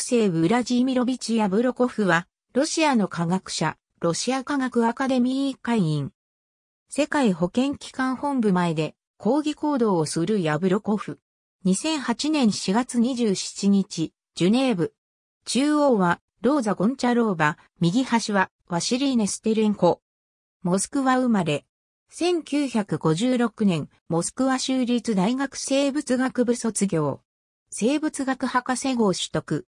西部ウラジーミロビチ・ヤブロコフは、ロシアの科学者、ロシア科学アカデミー会員。世界保健機関本部前で抗議行動をするヤブロコフ。2008年4月27日、ジュネーブ。中央はローザ・ゴンチャローバ、右端はワシリーネ・ステレンコ。モスクワ生まれ。1956年、モスクワ州立大学生物学部卒業。生物学博士号取得。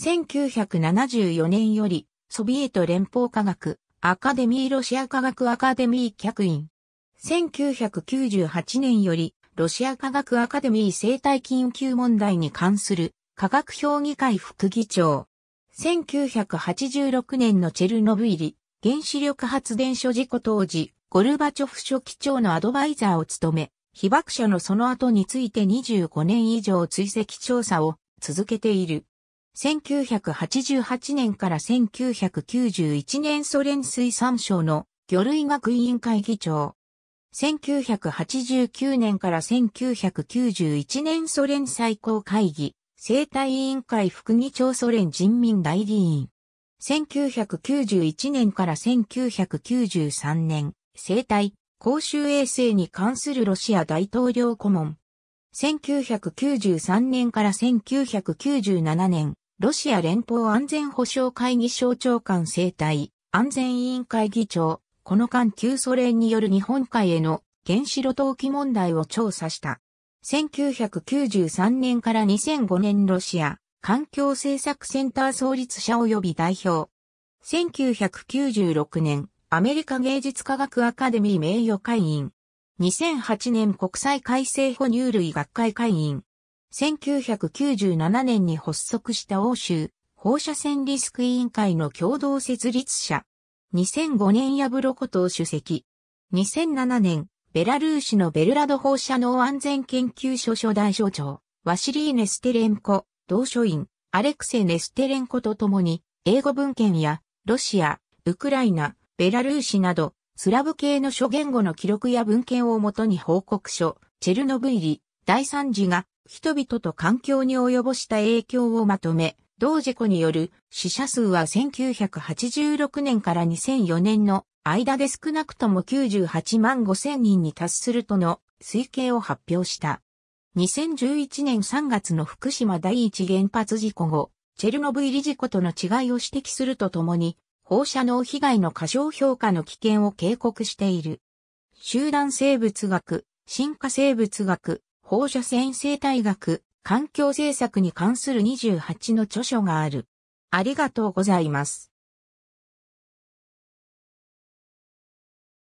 1974年より、ソビエト連邦科学、アカデミーロシア科学アカデミー客員。1998年より、ロシア科学アカデミー生態緊急問題に関する科学評議会副議長。1986年のチェルノブイリ原子力発電所事故当時、ゴルバチョフ書記長のアドバイザーを務め、被爆者のその後について25年以上追跡調査を続けている。1988年から1991年ソ連水産省の魚類学委員会議長。1989年から1991年ソ連最高会議、生態委員会副議長ソ連人民代理員。1991年から1993年、生態、公衆衛生に関するロシア大統領顧問。1993年から1997年、ロシア連邦安全保障会議省長官生態、安全委員会議長、この間旧ソ連による日本海への原子炉投棄問題を調査した。1993年から2005年ロシア環境政策センター創立者及び代表。1996年、アメリカ芸術科学アカデミー名誉会員。2008年国際改正哺乳類学会会員。1997年に発足した欧州放射線リスク委員会の共同設立者。2005年ヤブロコト主席。2007年、ベラルーシのベルラド放射能安全研究所所代所長、ワシリー・ネステレンコ、同書員、アレクセ・ネステレンコと共に、英語文献や、ロシア、ウクライナ、ベラルーシなど、スラブ系の諸言語の記録や文献をもとに報告書、チェルノブイリ、第三次が人々と環境に及ぼした影響をまとめ、同事故による死者数は1986年から2004年の間で少なくとも98万5千人に達するとの推計を発表した。2011年3月の福島第一原発事故後、チェルノブイリ事故との違いを指摘するとともに、放射能被害の過小評価の危険を警告している。集団生物学、進化生物学、放射線生態学、環境政策に関する28の著書がある。ありがとうございます。